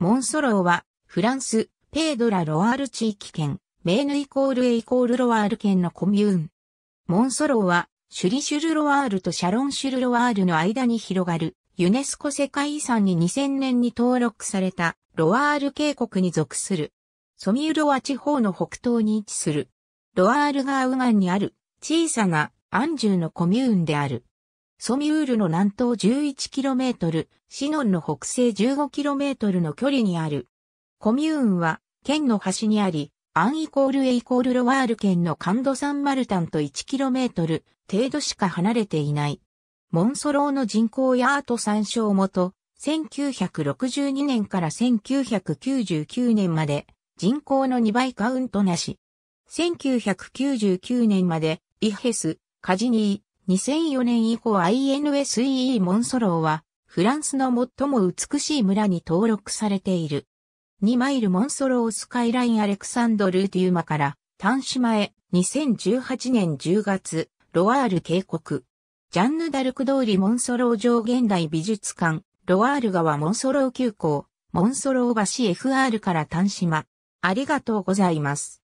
モンソローは、フランス、ペードラ・ロワール地域圏、メーヌイコールエイコールロワール県のコミューン。モンソローは、シュリシュルロワールとシャロンシュルロワールの間に広がる、ユネスコ世界遺産に2000年に登録された、ロワール渓谷に属する。ソミュロワ地方の北東に位置する。ロワール川右岸にある、小さな、アンジュのコミューンである。ソミュールの南東 11km、シノンの北西 15km の距離にある。コミューンは、県の端にあり、アンイコールエイコールロワール県のカンドサンマルタンと 1km 程度しか離れていない。モンソローの人口やアート参照元、1962年から1999年まで人口の2倍カウントなし。1999年までイヘス、カジニー、2004年以降 INSEE モンソローは、フランスの最も美しい村に登録されている。2マイルモンソロースカイラインアレクサンドル・デューマから、シ島へ、2018年10月、ロワール渓谷。ジャンヌ・ダルク通りモンソロー城現代美術館、ロワール川モンソロー急行、モンソロー橋 FR からシ島。ありがとうございます。